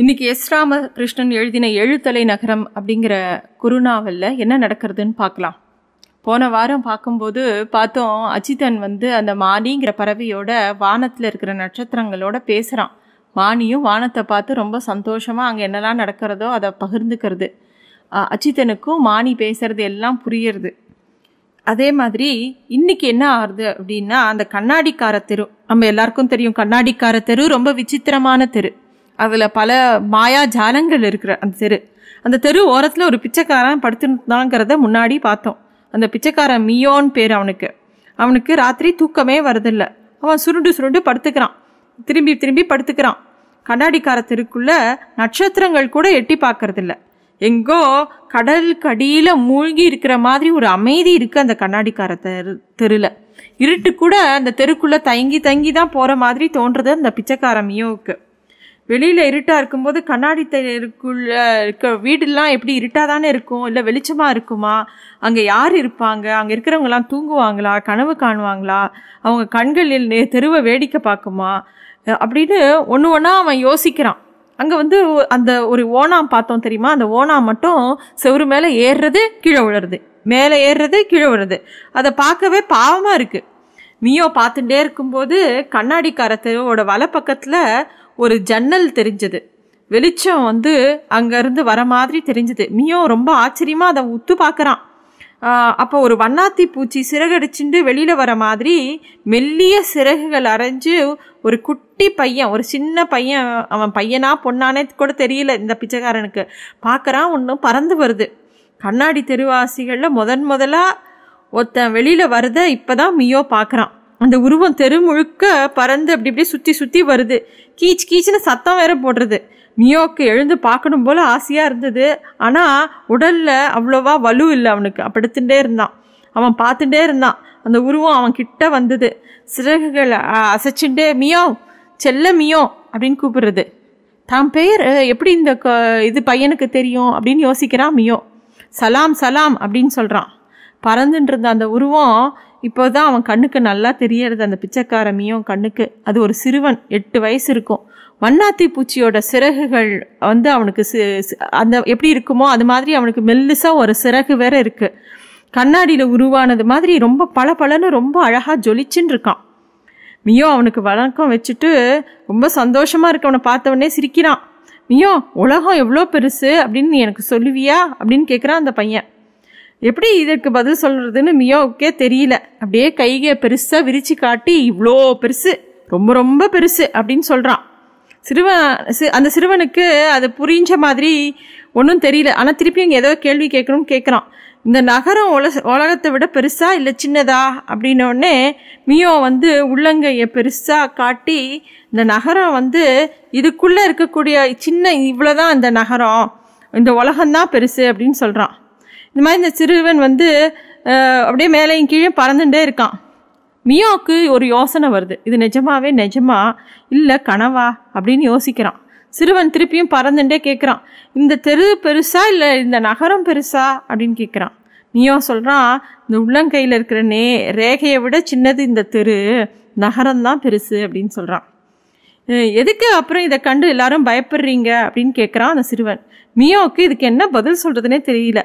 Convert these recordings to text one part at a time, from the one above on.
இன்னைக்கு எஸ் ராமகிருஷ்ணன் எழுதின எழுத்தலை நகரம் அப்படிங்கிற குருநாவலில் என்ன நடக்கிறதுன்னு பார்க்கலாம் போன வாரம் பார்க்கும்போது பார்த்தோம் அஜிதன் வந்து அந்த மானிங்கிற பறவையோட வானத்தில் இருக்கிற நட்சத்திரங்களோட பேசுகிறான் மானியும் வானத்தை பார்த்து ரொம்ப சந்தோஷமாக அங்கே என்னெல்லாம் நடக்கிறதோ அதை பகிர்ந்துக்கிறது அஜித்தனுக்கும் மானி பேசுகிறது எல்லாம் புரியுறது அதே மாதிரி இன்னைக்கு என்ன ஆகுது அப்படின்னா அந்த கண்ணாடிக்கார தெரு நம்ம எல்லாருக்கும் தெரியும் கண்ணாடிக்கார தெரு ரொம்ப விசித்திரமான தெரு அதில் பல மாயா ஜாலங்கள் இருக்கிற அந்த தெரு அந்த தெரு ஓரத்தில் ஒரு பிச்சைக்காரன் படுத்துனாங்கிறத முன்னாடி பார்த்தோம் அந்த பிச்சைக்காரன் மியோன்னு பேர் அவனுக்கு அவனுக்கு ராத்திரி தூக்கமே வரதில்லை அவன் சுருண்டு சுருண்டு படுத்துக்கிறான் திரும்பி திரும்பி படுத்துக்கிறான் கண்ணாடிக்கார தெருக்குள்ளே நட்சத்திரங்கள் கூட எட்டி பார்க்கறதில்ல எங்கோ கடல் கடியில் மூழ்கி இருக்கிற மாதிரி ஒரு அமைதி இருக்குது அந்த கண்ணாடிக்கார தெரு தெருவில் இருட்டு கூட அந்த தெருக்குள்ளே தங்கி தங்கி தான் போகிற மாதிரி தோன்றது அந்த பிச்சைக்கார மியோவுக்கு வெளியில் இருட்டாக இருக்கும்போது கண்ணாடி தெருக்குள்ள இருக்க வீடெல்லாம் எப்படி இருட்டாக தானே இருக்கும் இல்லை வெளிச்சமாக இருக்குமா அங்கே யார் இருப்பாங்க அங்கே இருக்கிறவங்கலாம் தூங்குவாங்களா கனவு காணுவாங்களா அவங்க கண்களில் தெருவை வேடிக்கை பார்க்குமா அப்படின்னு ஒன்று ஒன்றா அவன் யோசிக்கிறான் அங்கே வந்து அந்த ஒரு ஓனாம் பார்த்தோம் தெரியுமா அந்த ஓனாம் மட்டும் செவரு மேலே ஏறுறது கீழே விழுறது மேலே ஏறுறது கீழே விழுறது அதை பார்க்கவே பாவமாக இருக்குது மியோ பார்த்துட்டே இருக்கும்போது கண்ணாடிக்கார வலை பக்கத்தில் ஒரு ஜன்னல் தெரிஞ்சது வெளிச்சம் வந்து அங்கேருந்து வர மாதிரி தெரிஞ்சது மியோ ரொம்ப ஆச்சரியமாக அதை உத்து பார்க்குறான் அப்போ ஒரு வண்ணாத்தி பூச்சி சிறகடிச்சுண்டு வெளியில் வர மாதிரி மெல்லிய சிறகுகள் அரைஞ்சு ஒரு குட்டி பையன் ஒரு சின்ன பையன் அவன் பையனா பொண்ணானே கூட தெரியல இந்த பிச்சைக்காரனுக்கு பார்க்குறான் ஒன்றும் பறந்து வருது கண்ணாடி தெருவாசிகளில் முதன் முதலாக ஒருத்தன் வெளியில் வரத இப்போ தான் மியோ பார்க்குறான் அந்த உருவம் தெரு முழுக்க பறந்து அப்படி இப்படி சுற்றி சுற்றி வருது கீச் கீச்சுன்னு சத்தம் வேற போடுறது மியோக்கு எழுந்து பார்க்கணும் போல் ஆசையாக இருந்தது ஆனால் உடலில் அவ்வளோவா வலு இல்லை அவனுக்கு படுத்துட்டே இருந்தான் அவன் பார்த்துட்டே இருந்தான் அந்த உருவம் அவன் கிட்ட வந்தது சிறகுகள் அசைச்சுட்டே மியோ செல்ல மியோ அப்படின்னு கூப்பிடுறது தான் பேர் எப்படி இந்த இது பையனுக்கு தெரியும் அப்படின்னு யோசிக்கிறான் மியோ சலாம் சலாம் அப்படின்னு சொல்கிறான் பறந்துட்டு இருந்த அந்த உருவம் இப்போ தான் அவன் கண்ணுக்கு நல்லா தெரியறது அந்த பிச்சைக்காரமியும் கண்ணுக்கு அது ஒரு சிறுவன் எட்டு வயசு இருக்கும் மண்ணாத்தி பூச்சியோட சிறகுகள் வந்து அவனுக்கு அந்த எப்படி இருக்குமோ அது மாதிரி அவனுக்கு மெல்லுசாக ஒரு சிறகு வேற இருக்குது கண்ணாடியில் உருவானது மாதிரி ரொம்ப பல பலன்னு ரொம்ப அழகாக ஜொலிச்சுன்னு இருக்கான் மியோ அவனுக்கு வணக்கம் வச்சுட்டு ரொம்ப சந்தோஷமாக இருக்கு அவனை பார்த்தவொடனே சிரிக்கிறான் மியோ உலகம் எவ்வளோ பெருசு அப்படின்னு நீ எனக்கு சொல்லுவியா அப்படின்னு கேட்குறான் அந்த பையன் எப்படி இதற்கு பதில் சொல்கிறதுன்னு மியோவுக்கே தெரியல அப்படியே கைகை பெருசாக விரித்து காட்டி இவ்வளோ பெருசு ரொம்ப ரொம்ப பெருசு அப்படின்னு சொல்கிறான் சிறுவன் அந்த சிறுவனுக்கு அது புரிஞ்ச மாதிரி ஒன்றும் தெரியல ஆனால் திருப்பி இங்கே ஏதோ கேள்வி கேட்கணும்னு கேட்குறான் இந்த நகரம் உல உலகத்தை விட பெருசா இல்லை சின்னதா அப்படின்னோடனே மியோ வந்து உள்ளங்கையை பெருசாக காட்டி இந்த நகரம் வந்து இதுக்குள்ளே இருக்கக்கூடிய சின்ன இவ்வளோதான் இந்த நகரம் இந்த உலகம்தான் பெருசு அப்படின்னு சொல்கிறான் இந்த மாதிரி இந்த சிறுவன் வந்து அப்படியே மேலேயும் கீழே பறந்துட்டே இருக்கான் மியோவுக்கு ஒரு யோசனை வருது இது நிஜமாவே நிஜமா இல்லை கனவா அப்படின்னு யோசிக்கிறான் சிறுவன் திருப்பியும் பறந்துட்டே கேட்குறான் இந்த தெரு பெருசா இல்லை இந்த நகரம் பெருசா அப்படின்னு கேட்குறான் மியோ சொல்கிறான் இந்த உள்ளங்கையில் இருக்கிற நே ரேகையை விட சின்னது இந்த தெரு நகரம்தான் பெருசு அப்படின்னு சொல்கிறான் எதுக்கு அப்புறம் இதை கண்டு எல்லாரும் பயப்படுறீங்க அப்படின்னு கேட்குறான் அந்த சிறுவன் மியோவுக்கு இதுக்கு என்ன பதில் சொல்கிறதுனே தெரியல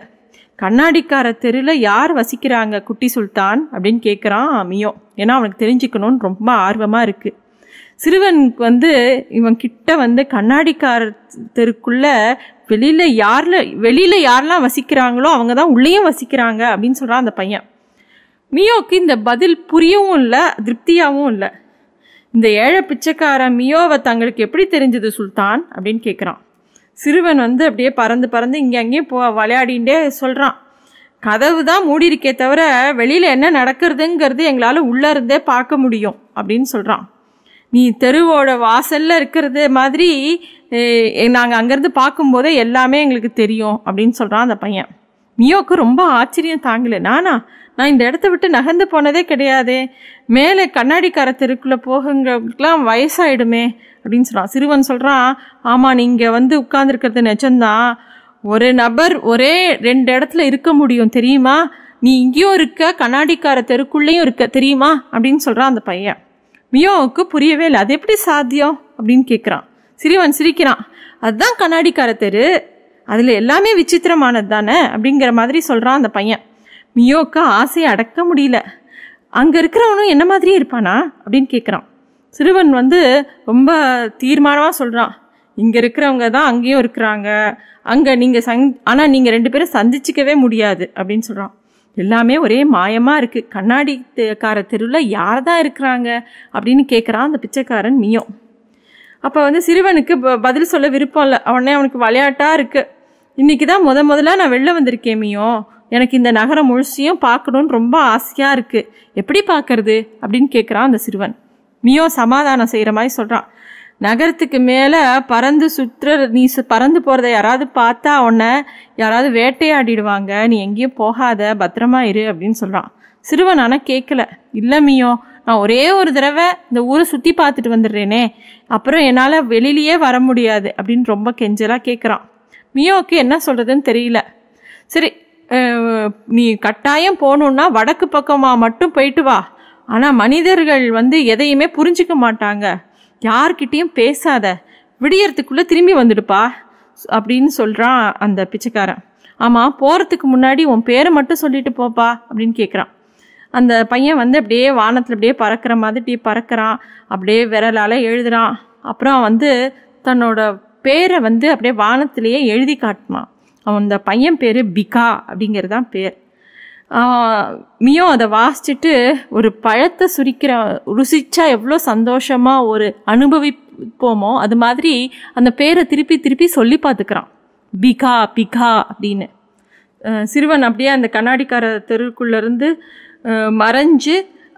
கண்ணாடிக்கார தெருவில் யார் வசிக்கிறாங்க குட்டி சுல்தான் அப்படின்னு கேட்குறான் மியோ ஏன்னா அவனுக்கு தெரிஞ்சுக்கணும்னு ரொம்ப ஆர்வமாக இருக்குது சிறுவனுக்கு வந்து இவன் கிட்ட வந்து கண்ணாடிக்கார தெருக்குள்ளே வெளியில் யாரில் வெளியில் யாரெல்லாம் வசிக்கிறாங்களோ அவங்க தான் உள்ளேயும் வசிக்கிறாங்க அப்படின்னு சொல்கிறான் அந்த பையன் மியோக்கு இந்த பதில் புரியவும் இல்லை திருப்தியாகவும் இல்லை இந்த ஏழை பிச்சைக்காரன் மியோவை தங்களுக்கு எப்படி தெரிஞ்சது சுல்தான் அப்படின்னு கேட்குறான் சிறுவன் வந்து அப்படியே பறந்து பறந்து இங்கே அங்கேயும் போ விளையாடிண்டே சொல்கிறான் கதவு தான் மூடி இருக்கே தவிர வெளியில் என்ன நடக்கிறதுங்கிறது எங்களால் உள்ளே இருந்தே பார்க்க முடியும் அப்படின்னு சொல்கிறான் நீ தெருவோட வாசலில் இருக்கிறது மாதிரி நாங்கள் அங்கேருந்து பார்க்கும்போதே எல்லாமே எங்களுக்கு தெரியும் அப்படின்னு சொல்கிறான் அந்த பையன் மியோக்கு ரொம்ப ஆச்சரியம் தாங்கலை நானா நான் இந்த இடத்த விட்டு நகர்ந்து போனதே கிடையாது மேலே கண்ணாடி தெருக்குள்ளே போகுங்களுக்கெல்லாம் வயசாயிடுமே அப்படின்னு சொல்கிறான் சிறுவன் சொல்கிறான் ஆமாம் நீங்கள் வந்து உட்காந்துருக்கிறது நிஜம்தான் ஒரு நபர் ஒரே ரெண்டு இடத்துல இருக்க முடியும் தெரியுமா நீ இங்கேயும் இருக்க கண்ணாடிக்கார தெருக்குள்ளேயும் இருக்க தெரியுமா அப்படின்னு சொல்கிறான் அந்த பையன் மியோவுக்கு புரியவே இல்லை அது எப்படி சாத்தியம் அப்படின்னு கேட்குறான் சிறுவன் சிரிக்கிறான் அதுதான் கண்ணாடிக்கார தெரு அதில் எல்லாமே விசித்திரமானது தானே அப்படிங்கிற மாதிரி சொல்கிறான் அந்த பையன் மியோவுக்கு ஆசையை அடக்க முடியல அங்கே இருக்கிறவனும் என்ன மாதிரியே இருப்பானா அப்படின்னு கேட்குறான் சிறுவன் வந்து ரொம்ப தீர்மானமாக சொல்கிறான் இங்கே இருக்கிறவங்க தான் அங்கேயும் இருக்கிறாங்க அங்கே நீங்கள் சந் ஆனால் நீங்கள் ரெண்டு பேரும் சந்திச்சிக்கவே முடியாது அப்படின்னு சொல்கிறான் எல்லாமே ஒரே மாயமாக இருக்குது கண்ணாடி கார தெருவில் யார் தான் இருக்கிறாங்க அப்படின்னு கேட்குறான் அந்த பிச்சைக்காரன் மியோ அப்போ வந்து சிறுவனுக்கு பதில் சொல்ல விருப்பம் இல்லை அவனே அவனுக்கு விளையாட்டாக இருக்குது இன்றைக்கி தான் முத முதல்ல நான் வெளில வந்திருக்கேன் மியோ எனக்கு இந்த நகரம் முழுசையும் பார்க்கணுன்னு ரொம்ப ஆசையாக இருக்குது எப்படி பார்க்கறது அப்படின்னு கேட்குறான் அந்த சிறுவன் மியோ சமாதானம் செய்கிற மாதிரி சொல்கிறான் நகரத்துக்கு மேலே பறந்து சுற்றுற நீ பறந்து போகிறத யாராவது பார்த்தா உன்னை யாராவது வேட்டையாடிடுவாங்க நீ எங்கேயும் போகாத பத்திரமா இரு அப்படின்னு சொல்கிறான் சிறுவன் ஆனால் கேட்கல இல்லை மியோ நான் ஒரே ஒரு தடவை இந்த ஊரை சுற்றி பார்த்துட்டு வந்துடுறேனே அப்புறம் என்னால் வெளியிலேயே வர முடியாது அப்படின்னு ரொம்ப கெஞ்சலாக கேட்குறான் மியோவுக்கு என்ன சொல்கிறதுன்னு தெரியல சரி நீ கட்டாயம் போகணுன்னா வடக்கு பக்கமாக மட்டும் போயிட்டு வா ஆனால் மனிதர்கள் வந்து எதையுமே புரிஞ்சிக்க மாட்டாங்க யார்கிட்டேயும் பேசாத விடியறதுக்குள்ளே திரும்பி வந்துடுப்பா அப்படின்னு சொல்கிறான் அந்த பிச்சைக்காரன் ஆமாம் போகிறதுக்கு முன்னாடி உன் பேரை மட்டும் சொல்லிட்டு போப்பா அப்படின்னு கேட்குறான் அந்த பையன் வந்து அப்படியே வானத்தில் அப்படியே பறக்கிற மாதிரி பறக்கிறான் அப்படியே விரலால் எழுதுகிறான் அப்புறம் வந்து தன்னோட பேரை வந்து அப்படியே வானத்திலேயே எழுதி காட்டினான் அவன் அந்த பையன் பேர் பிகா அப்படிங்கிறது தான் பேர் மியும் அதை வாசிச்சுட்டு ஒரு பழத்தை சுரிக்கிற ருசிச்சா எவ்வளோ சந்தோஷமாக ஒரு அனுபவிப்போமோ அது மாதிரி அந்த பேரை திருப்பி திருப்பி சொல்லி பார்த்துக்கிறான் பிகா பிகா அப்படின்னு சிறுவன் அப்படியே அந்த கண்ணாடிக்கார தெருக்குள்ளேருந்து மறைஞ்சு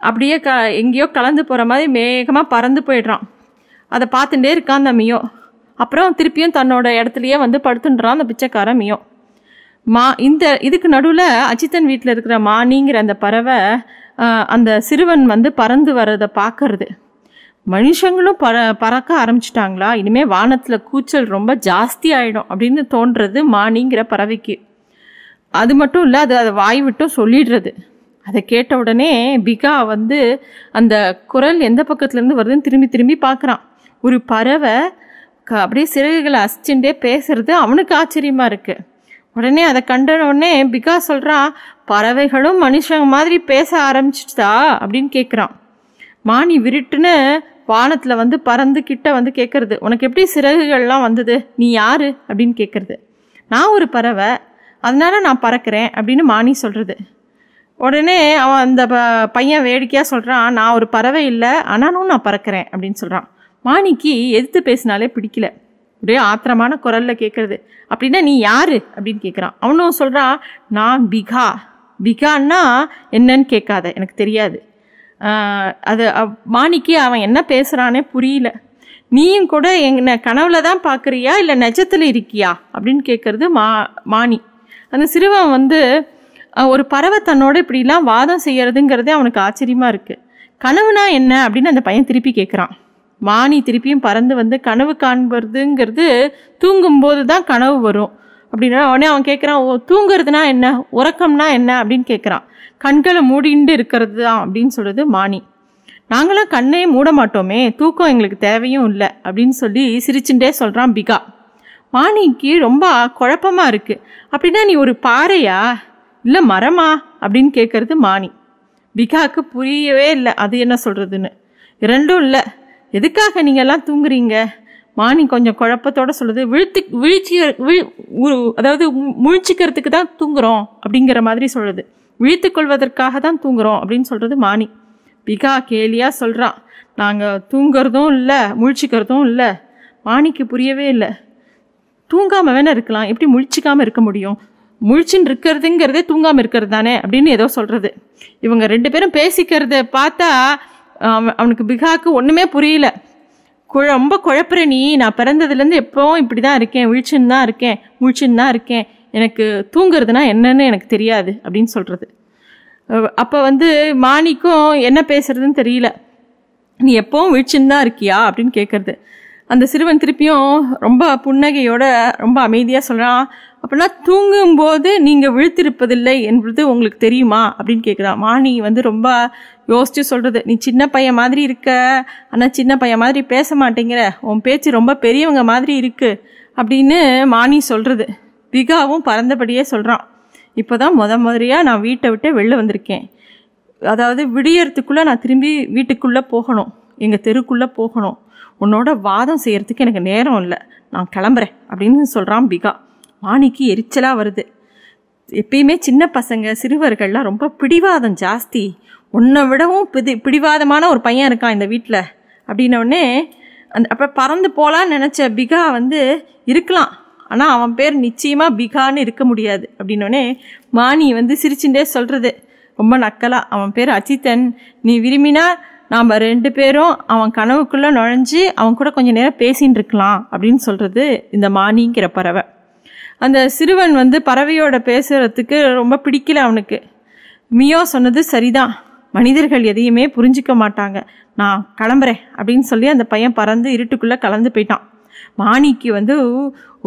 அப்படியே க எங்கேயோ கலந்து போகிற மாதிரி வேகமாக பறந்து போயிடுறான் அதை பார்த்துட்டே இருக்கான் அந்த மியோ அப்புறம் திருப்பியும் தன்னோட இடத்துலையே வந்து படுத்துன்றான் அந்த பிச்சைக்கார மியோ மா இந்த இதுக்கு நடுவில் அஜித்தன் வீட்டில் இருக்கிற மானிங்கிற அந்த பறவை அந்த சிறுவன் வந்து பறந்து வர்றதை பார்க்கறது மனுஷங்களும் பற பறக்க ஆரம்பிச்சிட்டாங்களா இனிமேல் வானத்தில் கூச்சல் ரொம்ப ஜாஸ்தி ஆகிடும் அப்படின்னு தோன்றது மானிங்கிற பறவைக்கு அது மட்டும் இல்லை அது அதை வாய் விட்டும் சொல்லிடுறது அதை கேட்ட உடனே பிகா வந்து அந்த குரல் எந்த பக்கத்துலேருந்து வருதுன்னு திரும்பி திரும்பி பார்க்குறான் ஒரு பறவை அப்படியே சிறகுகளை அசிச்சுட்டே பேசுறது அவனுக்கு ஆச்சரியமாக இருக்குது உடனே அதை கண்ட உடனே பிகாஸ் சொல்கிறான் பறவைகளும் மனுஷங்க மாதிரி பேச ஆரம்பிச்சிட்டா அப்படின்னு கேட்குறான் மானி விருட்டுன்னு வானத்தில் வந்து பறந்து கிட்ட வந்து கேட்குறது உனக்கு எப்படி சிறகுகள்லாம் வந்தது நீ யார் அப்படின்னு கேட்குறது நான் ஒரு பறவை அதனால் நான் பறக்கிறேன் அப்படின்னு மானி சொல்கிறது உடனே அவன் அந்த ப பையன் வேடிக்கையாக சொல்கிறான் நான் ஒரு பறவை இல்லை ஆனாலும் நான் பறக்கிறேன் அப்படின்னு சொல்கிறான் மாணிக்கு எதிர்த்து பேசினாலே பிடிக்கல ஒரே ஆத்திரமான குரலில் கேட்குறது அப்படின்னா நீ யார் அப்படின்னு கேட்குறான் அவனும் சொல்கிறான் நான் பிகா பிகான்னா என்னன்னு கேட்காத எனக்கு தெரியாது அது மாணிக்கு அவன் என்ன பேசுகிறானே புரியல நீயும் கூட என்னை கனவுல தான் பார்க்குறியா இல்லை நெஜத்தில் இருக்கியா அப்படின்னு கேட்குறது மா மாணி அந்த சிறுவன் வந்து ஒரு பறவை தன்னோட இப்படிலாம் வாதம் செய்கிறதுங்கிறதே அவனுக்கு ஆச்சரியமாக இருக்குது கனவுனா என்ன அப்படின்னு அந்த பையன் திருப்பி கேட்குறான் வாணி திருப்பியும் பறந்து வந்து கனவு காண்பதுங்கிறது தூங்கும்போது தான் கனவு வரும் அப்படின்னா உடனே அவன் கேட்குறான் ஓ தூங்குறதுனா என்ன உறக்கம்னா என்ன அப்படின்னு கேட்குறான் கண்களை மூடிண்டு இருக்கிறது தான் அப்படின்னு சொல்கிறது மாணி நாங்களாம் கண்ணே மூட மாட்டோமே தூக்கம் எங்களுக்கு தேவையும் இல்லை அப்படின்னு சொல்லி சிரிச்சுட்டே சொல்கிறான் பிகா மாணிக்கு ரொம்ப குழப்பமாக இருக்குது அப்படின்னா நீ ஒரு பாறையா இல்லை மரமா அப்படின்னு கேட்குறது மாணி பிகாவுக்கு புரியவே இல்லை அது என்ன சொல்கிறதுன்னு இரண்டும் இல்லை எதுக்காக நீங்கள்லாம் தூங்குறீங்க மானி கொஞ்சம் குழப்பத்தோடு சொல்லுது விழுத்து விழிச்சி விழி அதாவது முழிச்சிக்கிறதுக்கு தான் தூங்குகிறோம் அப்படிங்கிற மாதிரி சொல்கிறது விழித்து கொள்வதற்காக தான் தூங்குகிறோம் அப்படின்னு சொல்கிறது மானி பிகா கேலியாக சொல்கிறான் நாங்கள் தூங்குறதும் இல்லை முழிச்சிக்கிறதும் இல்லை மாணிக்கு புரியவே இல்லை தூங்காமல் வேணால் இருக்கலாம் எப்படி முழிச்சிக்காமல் இருக்க முடியும் முழிச்சின்னு இருக்கிறதுங்கிறதே தூங்காமல் இருக்கிறது தானே அப்படின்னு ஏதோ சொல்கிறது இவங்க ரெண்டு பேரும் பேசிக்கிறத பார்த்தா அவன் அவனுக்கு பிகாக்கு ஒன்றுமே புரியல ரொம்ப குழப்புற நீ நான் பிறந்ததுலேருந்து எப்போவும் இப்படி தான் இருக்கேன் விழிச்சுன்னு தான் இருக்கேன் முழிச்சுன்னு தான் இருக்கேன் எனக்கு தூங்குறதுனா என்னன்னு எனக்கு தெரியாது அப்படின்னு சொல்கிறது அப்போ வந்து மாணிக்கும் என்ன பேசுறதுன்னு தெரியல நீ எப்போவும் விழிச்சுன்னு தான் இருக்கியா அப்படின்னு கேட்குறது அந்த சிறுவன் திருப்பியும் ரொம்ப புன்னகையோட ரொம்ப அமைதியாக சொல்கிறான் அப்படின்னா தூங்கும்போது நீங்கள் விழுத்திருப்பதில்லை என்பது உங்களுக்கு தெரியுமா அப்படின்னு கேட்குறான் மாணி வந்து ரொம்ப யோசித்து சொல்கிறது நீ சின்ன பையன் மாதிரி இருக்க ஆனால் சின்ன பையன் மாதிரி பேச மாட்டேங்கிற உன் பேச்சு ரொம்ப பெரியவங்க மாதிரி இருக்குது அப்படின்னு மாணி சொல்கிறது பிகாவும் பறந்தபடியே சொல்கிறான் இப்போ தான் முத முறையாக நான் வீட்டை விட்டு வெளில வந்திருக்கேன் அதாவது விடியறதுக்குள்ளே நான் திரும்பி வீட்டுக்குள்ளே போகணும் எங்கள் தெருக்குள்ளே போகணும் உன்னோட வாதம் செய்கிறதுக்கு எனக்கு நேரம் இல்லை நான் கிளம்புறேன் அப்படின்னு சொல்கிறான் பிகா வாணிக்கு எரிச்சலாக வருது எப்பயுமே சின்ன பசங்க சிறுவர்கள்லாம் ரொம்ப பிடிவாதம் ஜாஸ்தி உன்னை விடவும் பிடி பிடிவாதமான ஒரு பையன் இருக்கான் இந்த வீட்டில் அப்படின்னோடனே அந்த அப்போ பறந்து போகலான்னு நினச்ச பிகா வந்து இருக்கலாம் ஆனால் அவன் பேர் நிச்சயமாக பிகான்னு இருக்க முடியாது அப்படின்னோடனே மாணி வந்து சிரிச்சுட்டே சொல்கிறது ரொம்ப நக்கலாக அவன் பேர் அஜித்தன் நீ விரும்பினா நாம் ரெண்டு பேரும் அவன் கனவுக்குள்ளே நுழைஞ்சு அவன் கூட கொஞ்சம் நேரம் பேசின்னு இருக்கலாம் அப்படின்னு சொல்கிறது இந்த மாணிங்கிற பறவை அந்த சிறுவன் வந்து பறவையோட பேசுகிறதுக்கு ரொம்ப பிடிக்கல அவனுக்கு மியோ சொன்னது சரிதான் மனிதர்கள் எதையுமே புரிஞ்சிக்க மாட்டாங்க நான் கிளம்புறேன் அப்படின்னு சொல்லி அந்த பையன் பறந்து இருட்டுக்குள்ளே கலந்து போயிட்டான் மாணிக்கு வந்து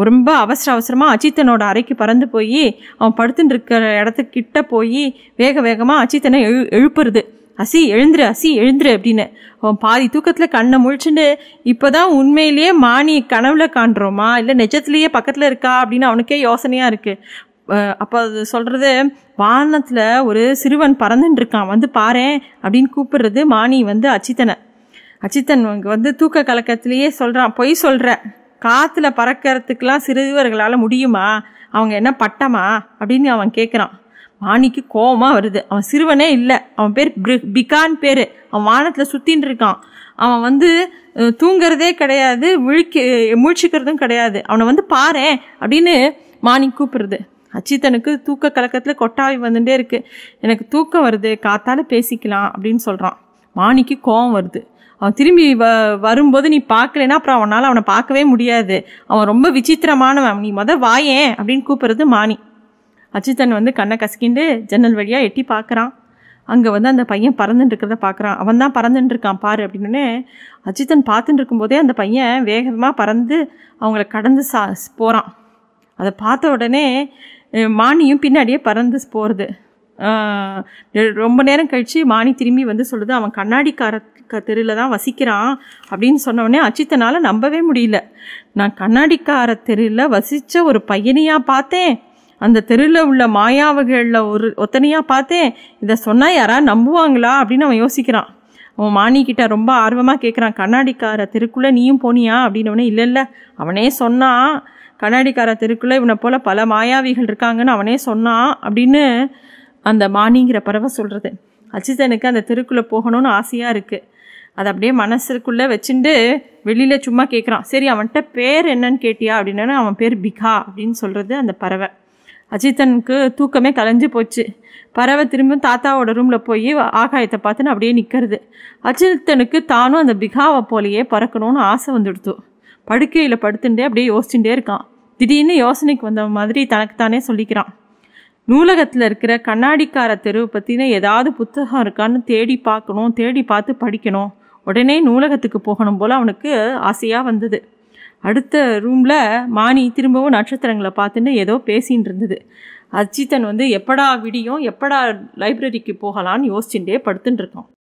ரொம்ப அவசர அவசரமாக அஜித்தனோட அறைக்கு பறந்து போய் அவன் படுத்துட்டு இருக்கிற இடத்துக்கிட்ட போய் வேக வேகமாக அஜித்தனை எழு எழுப்புறது அசி எழுந்துரு அசி எழுந்துரு அப்படின்னு அவன் பாதி தூக்கத்தில் கண்ணை முழிச்சுட்டு இப்போ தான் உண்மையிலேயே மாணி கனவில் காண்றோமா இல்லை நிஜத்துலேயே பக்கத்தில் இருக்கா அப்படின்னு அவனுக்கே யோசனையாக இருக்குது அப்போ அது சொல்கிறது வானத்தில் ஒரு சிறுவன் பறந்துட்டு இருக்கான் வந்து பாரு அப்படின்னு கூப்பிடுறது மாணி வந்து அச்சித்தனை அச்சித்தன் வந்து தூக்க கலக்கத்திலேயே சொல்கிறான் பொய் சொல்கிற காற்றுல பறக்கிறதுக்கெலாம் சிறுவர்களால் முடியுமா அவங்க என்ன பட்டமா அப்படின்னு அவன் கேட்குறான் வாணிக்கு கோபமாக வருது அவன் சிறுவனே இல்லை அவன் பேர் பிகான் பேர் அவன் வானத்தில் சுற்றின்னு இருக்கான் அவன் வந்து தூங்கிறதே கிடையாது முழிக்க முழிச்சுக்கிறதும் கிடையாது அவனை வந்து பாரு அப்படின்னு மாணி கூப்பிடுறது அச்சித்தனுக்கு தூக்க கலக்கத்தில் கொட்டாவி வந்துட்டே இருக்குது எனக்கு தூக்கம் வருது காத்தால் பேசிக்கலாம் அப்படின்னு சொல்கிறான் மாணிக்கு கோபம் வருது அவன் திரும்பி வ வரும்போது நீ பார்க்கலனா அப்புறம் அவனால் அவனை பார்க்கவே முடியாது அவன் ரொம்ப விசித்திரமானவன் நீ மொதல் வாயேன் அப்படின்னு கூப்பிட்றது மாணி அச்சுத்தன் வந்து கண்ணை கசக்கிண்டு ஜன்னல் வழியாக எட்டி பார்க்குறான் அங்கே வந்து அந்த பையன் பறந்துட்டு இருக்கிறத பார்க்குறான் அவன் தான் பறந்துட்டு இருக்கான் பாரு அப்படின்னே அஜித்தன் பார்த்துட்டு இருக்கும்போதே அந்த பையன் வேகமாக பறந்து அவங்கள கடந்து சா போகிறான் அதை பார்த்த உடனே மானியும் பின்னாடியே பறந்து போகிறது ரொம்ப நேரம் கழித்து மாணி திரும்பி வந்து சொல்லுது அவன் கண்ணாடிக்கார தெருவில் தான் வசிக்கிறான் அப்படின்னு சொன்னோடனே அச்சித்தனால் நம்பவே முடியல நான் கண்ணாடிக்கார தெருவில் வசித்த ஒரு பையனையாக பார்த்தேன் அந்த தெருவில் உள்ள மாயாவகளில் ஒரு ஒத்தனையாக பார்த்தேன் இதை சொன்னால் யாராவது நம்புவாங்களா அப்படின்னு அவன் யோசிக்கிறான் அவன் மாணிக்கிட்ட ரொம்ப ஆர்வமாக கேட்குறான் கண்ணாடிக்கார தெருக்குள்ளே நீயும் போனியா அப்படின்னவனே இல்லை இல்லை அவனே சொன்னான் கண்ணாடிக்கார தெருக்குள்ளே இவனை போல் பல மாயாவிகள் இருக்காங்கன்னு அவனே சொன்னான் அப்படின்னு அந்த மாணிங்கிற பறவை சொல்கிறது அஜிதனுக்கு அந்த தெருக்குள்ளே போகணும்னு ஆசையாக இருக்குது அதை அப்படியே மனசுக்குள்ளே வச்சுட்டு வெளியில் சும்மா கேட்குறான் சரி அவன்கிட்ட பேர் என்னன்னு கேட்டியா அப்படின்னா அவன் பேர் பிகா அப்படின்னு சொல்கிறது அந்த பறவை அஜித்தனுக்கு தூக்கமே கலைஞ்சு போச்சு பறவை திரும்ப தாத்தாவோட ரூமில் போய் ஆகாயத்தை பார்த்துன்னு அப்படியே நிற்கிறது அஜித்தனுக்கு தானும் அந்த பிகாவை போலேயே பறக்கணும்னு ஆசை வந்துடுத்து படுக்கையில் படுத்துட்டே அப்படியே யோசிச்சுட்டே இருக்கான் திடீர்னு யோசனைக்கு வந்த மாதிரி தனக்குத்தானே சொல்லிக்கிறான் நூலகத்தில் இருக்கிற கண்ணாடிக்கார தெருவை பற்றின ஏதாவது புத்தகம் இருக்கான்னு தேடி பார்க்கணும் தேடி பார்த்து படிக்கணும் உடனே நூலகத்துக்கு போகணும் போல் அவனுக்கு ஆசையாக வந்தது அடுத்த ரூமில் மாணி திரும்பவும் நட்சத்திரங்களை பார்த்துட்டு ஏதோ பேசின்னு இருந்தது அஜித்தன் வந்து எப்படா விடியும் எப்படா லைப்ரரிக்கு போகலான்னு யோசிச்சுட்டே படுத்துட்டு இருக்கான்